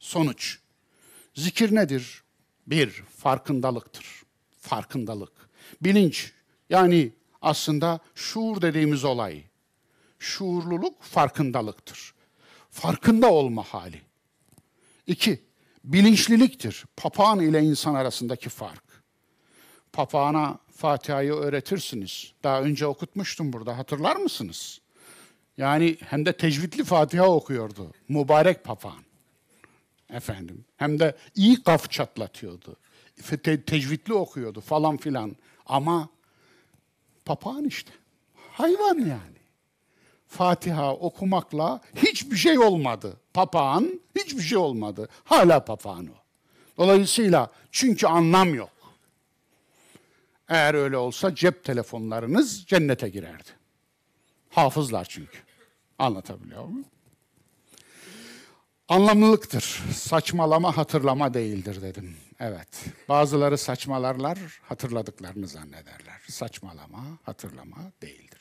Sonuç. Zikir nedir? Bir, farkındalıktır. Farkındalık. Bilinç, yani aslında şuur dediğimiz olay. Şuurluluk farkındalıktır. Farkında olma hali. İki, bilinçliliktir. Papağan ile insan arasındaki fark. Papağana Fatiha'yı öğretirsiniz. Daha önce okutmuştum burada hatırlar mısınız? Yani hem de tecvidli Fatiha okuyordu mübarek papağan efendim. Hem de iyi kaf çatlatıyordu. Te- tecvitli okuyordu falan filan. Ama papağan işte. Hayvan yani. Fatiha okumakla hiçbir şey olmadı. Papağan hiçbir şey olmadı. Hala papağan o. Dolayısıyla çünkü anlam yok. Eğer öyle olsa cep telefonlarınız cennete girerdi. Hafızlar çünkü. Anlatabiliyor muyum? Anlamlılıktır. Saçmalama hatırlama değildir dedim. Evet. Bazıları saçmalarlar, hatırladıklarını zannederler. Saçmalama hatırlama değildir.